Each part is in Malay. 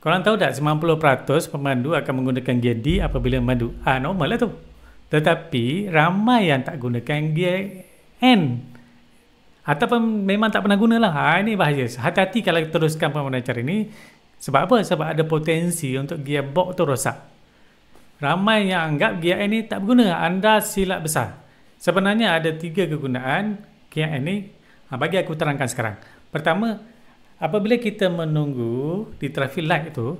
Korang tahu tak 90% pemandu akan menggunakan gear D apabila memandu? Ha, normal lah tu. Tetapi ramai yang tak gunakan gear N. Ataupun memang tak pernah guna lah. Ha, ini bahaya. Hati-hati kalau teruskan pemandangan cara ni. Sebab apa? Sebab ada potensi untuk gearbox tu rosak. Ramai yang anggap gear N ni tak berguna. Anda silap besar. Sebenarnya ada tiga kegunaan gear N ni. Ha, bagi aku terangkan sekarang. Pertama, Apabila kita menunggu di traffic light itu,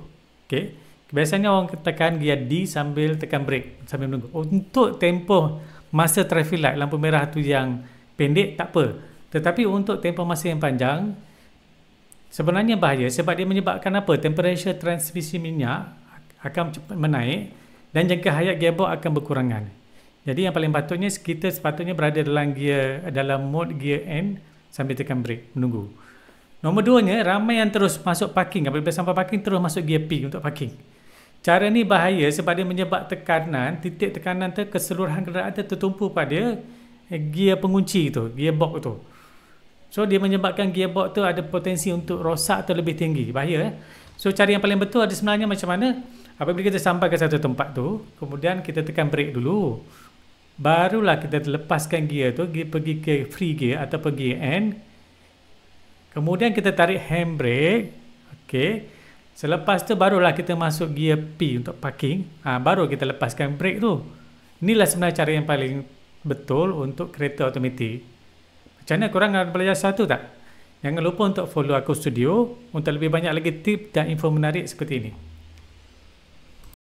okay, biasanya orang tekan gear D sambil tekan brake sambil menunggu. Untuk tempoh masa traffic light lampu merah tu yang pendek tak apa. Tetapi untuk tempoh masa yang panjang sebenarnya bahaya sebab dia menyebabkan apa? Temperature transmisi minyak akan cepat menaik dan jangka hayat gearbox akan berkurangan. Jadi yang paling patutnya kita sepatutnya berada dalam gear dalam mode gear N sambil tekan brake menunggu. Nombor dua nya ramai yang terus masuk parking. Apabila sampai parking, terus masuk gear P untuk parking. Cara ni bahaya sebab dia menyebab tekanan, titik tekanan tu keseluruhan kenderaan tu tertumpu pada eh, gear pengunci tu, gearbox tu. So dia menyebabkan gearbox tu ada potensi untuk rosak atau lebih tinggi. Bahaya eh. So cara yang paling betul ada sebenarnya macam mana? Apabila kita sampai ke satu tempat tu, kemudian kita tekan brake dulu. Barulah kita lepaskan gear tu, pergi ke free gear atau pergi end. Kemudian kita tarik handbrake. Okey. Selepas tu barulah kita masuk gear P untuk parking. Ha, baru kita lepaskan brake tu. Inilah sebenarnya cara yang paling betul untuk kereta automatik. Macam mana korang ada belajar satu tak? Jangan lupa untuk follow aku studio untuk lebih banyak lagi tip dan info menarik seperti ini.